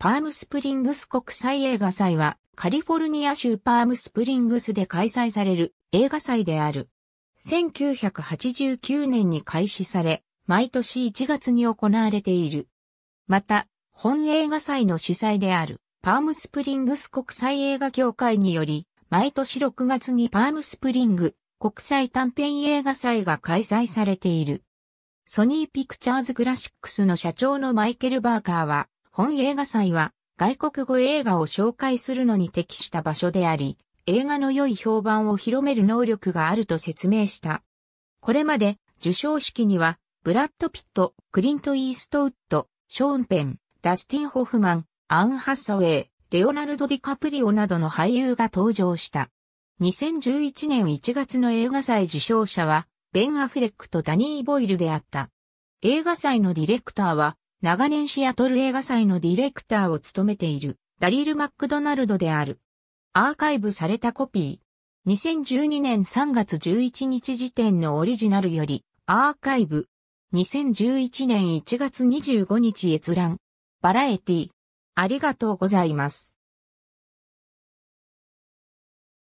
パームスプリングス国際映画祭はカリフォルニア州パームスプリングスで開催される映画祭である。1989年に開始され、毎年1月に行われている。また、本映画祭の主催であるパームスプリングス国際映画協会により、毎年6月にパームスプリング国際短編映画祭が開催されている。ソニーピクチャーズクラシックスの社長のマイケル・バーカーは、本映画祭は外国語映画を紹介するのに適した場所であり、映画の良い評判を広める能力があると説明した。これまで受賞式には、ブラッド・ピット、クリント・イーストウッド、ショーン・ペン、ダスティン・ホフマン、アン・ハッサウェイ、レオナルド・ディカプリオなどの俳優が登場した。2011年1月の映画祭受賞者は、ベン・アフレックとダニー・ボイルであった。映画祭のディレクターは、長年シアトル映画祭のディレクターを務めているダリル・マックドナルドである。アーカイブされたコピー。2012年3月11日時点のオリジナルより、アーカイブ。2011年1月25日閲覧。バラエティ。ありがとうございます。